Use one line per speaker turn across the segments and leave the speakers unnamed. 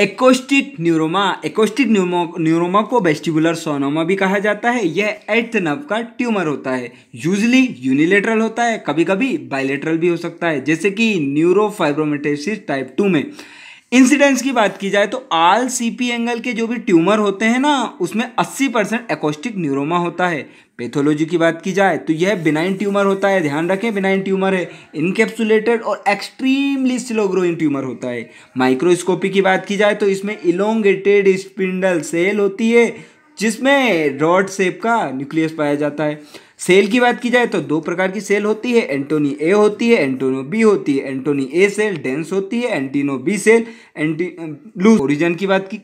acoustic neuroma acoustic neuroma को vestibular schwannoma भी कहा जाता है यह एट्थ नर्व का ट्यूमर होता है यूजली यूनिलेटरल होता है कभी कभी बाइलेटरल भी हो सकता है जैसे कि न्यूरोफाइब्रोमेटेसिस टाइप टू में इंसिडेंस की बात की जाए तो आल सीपी एंगल के जो भी ट्यूमर होते हैं ना उसमें 80 परसेंट एकोस्टिक न्यूरोमा होता है पैथोलॉजी की बात की जाए तो यह बिनाइन ट्यूमर होता है ध्यान रखें बिनाइन ट्यूमर है इनकेप्सुलेटेड और एक्सट्रीमली स्लो ग्रोइंग ट्यूमर होता है माइक्रोस्कोपी की बात की जाए तो इसमें इलोंगेटेड स्पिंडल सेल होती है जिसमें रॉड सेप का न्यूक्लियस पाया जाता है सेल की बात की जाए तो दो प्रकार की सेल होती है एंटोनी ए होती है एंटोनो बी होती है एंटोनी ए सेल डेंस होती है Antoni B cell anti blue origin की बात की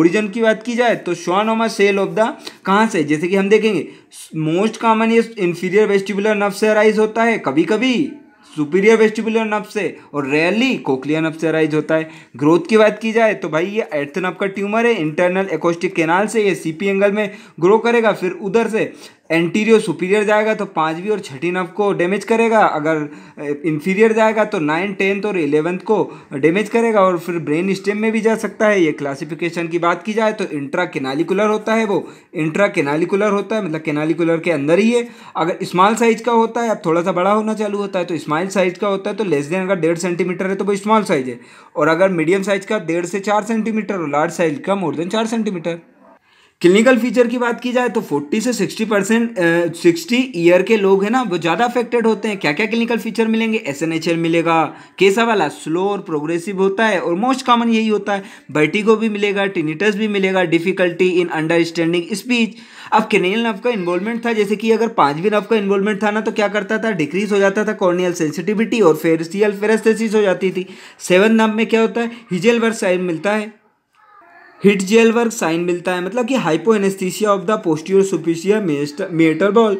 ओरिजन की बात की जाए तो श्वानोमा सेल ऑफ द कहाँ से जैसे कि हम देखेंगे मोस्ट कॉमन ये इन्फीरियर वेस्टिबुलर नफ से अराइज होता है कभी कभी सुपीरियर वेस्टिबुलर नफ से और रेयरली कोकलिया नफ से अराइज होता है ग्रोथ की बात की जाए तो भाई ये एर्थ नफ का ट्यूमर है इंटरनल एकोस्टिक केनाल से ये सीपी एंगल में ग्रो करेगा फिर उधर से एंटीरियर सुपीरियर जाएगा तो पाँचवीं और छठी नव को डैमेज करेगा अगर इन्फीरियर जाएगा तो नाइन्थ टेंथ और एलेवंथ को डैमेज करेगा और फिर ब्रेन स्टेम में भी जा सकता है ये क्लासिफिकेशन की बात की जाए तो इंट्रा केनालिकुलर होता है वो इंट्रा केनालिकुलर होता है मतलब केनालिकुलर के अंदर ही है अगर स्मॉल साइज का होता है अब थोड़ा सा बड़ा होना चालू होता है तो स्मॉल साइज का होता है तो लेस देन अगर डेढ़ सेंटीमीटर है तो वो स्मॉल साइज है और अगर मीडियम साइज का डेढ़ से चार सेंटीमीटर और लार्ज साइज का मोर देन चार सेंटीमीटर क्लिनिकल फीचर की बात की जाए तो 40 से 60 परसेंट सिक्सटी ईयर के लोग हैं ना वो ज़्यादा अफेक्टेड होते हैं क्या क्या क्लिनिकल फीचर मिलेंगे एस एन एच एल मिलेगा कैसा वाला स्लो और प्रोग्रेसिव होता है और मोस्ट कॉमन यही होता है को भी मिलेगा टिनिटस भी मिलेगा डिफिकल्टी इन अंडरस्टैंडिंग स्पीच अब क्रेनियल नफ का इन्वॉल्वमेंट था जैसे कि अगर पाँचवीं नफ का इन्वॉल्वमेंट था ना तो क्या करता था डिक्रीज हो जाता था कॉर्नियल सेंसिटिविटी और फेरसियल फेरस्थेसिस हो जाती थी सेवन नफ में क्या होता है हिजेल वर्साइन मिलता है हिट जेल वर्क साइन मिलता है मतलब कि hypo anaesthesia of the posterior सुपीशिया मेटर बॉल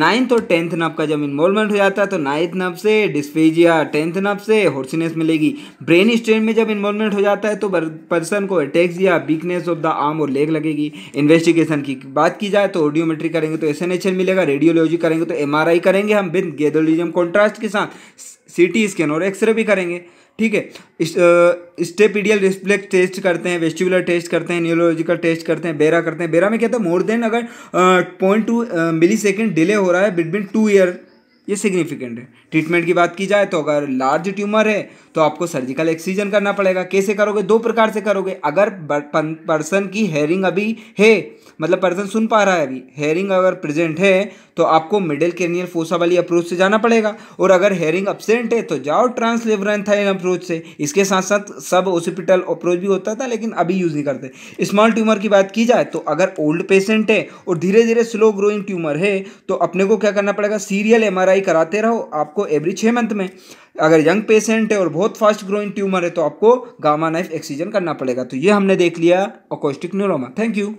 नाइन्थ और टेंथ नब का जब इन्वॉल्वमेंट हो जाता है तो नाइन्थ नब से डिस्फेजिया टेंथ नब से हॉर्सिनेस मिलेगी ब्रेन स्ट्रेन में जब इन्वॉल्वमेंट हो जाता है तो पर्सन को अटैक्स या वीकनेस ऑफ द आर्म और लेग लगेगी इन्वेस्टिगेशन की बात की जाए तो ऑडियोमेट्री करेंगे तो एस मिलेगा रेडियोलॉजी करेंगे तो एम करेंगे हम विद गेदोलिज्म कॉन्ट्रास्ट के साथ सी स्कैन और एक्सरे भी करेंगे ठीक है स्टेपीडियल रिफ्लेक्स टेस्ट करते हैं वेस्टिबुलर टेस्ट करते हैं न्यूरोलॉजिकल टेस्ट करते हैं बेरा करते हैं बेरा में क्या था मोर देन अगर point two millisecond delay हो रहा है बिटवीन टू ईयर ये सिग्निफिकेंट है ट्रीटमेंट की बात की जाए तो अगर लार्ज ट्यूमर है तो आपको सर्जिकल एक्सीजन करना पड़ेगा कैसे करोगे दो प्रकार से करोगे अगर पर्सन की हेयरिंग अभी है मतलब पर्सन सुन पा रहा है अभी हेयरिंग अगर प्रेजेंट है तो आपको मिडिल कैनियल फोसा वाली अप्रोच से जाना पड़ेगा और अगर हेयरिंग अपसेंट है तो जाओ ट्रांसलेवरेंथाइन अप्रोच से इसके साथ साथ सब हॉस्पिटल अप्रोच भी होता था लेकिन अभी यूज़ नहीं करते स्मॉल ट्यूमर की बात की जाए तो अगर ओल्ड पेशेंट है और धीरे धीरे स्लो ग्रोइंग ट्यूमर है तो अपने को क्या करना पड़ेगा सीरियल एम आर एमआरआई कराते रहो आपको एवरी छः मंथ में अगर यंग पेशेंट है और बहुत फास्ट ग्रोइंग ट्यूमर है तो आपको गामा नाइफ एक्सीजन करना पड़ेगा तो ये हमने देख लिया ओकोस्टिक न्यूरोमा थैंक यू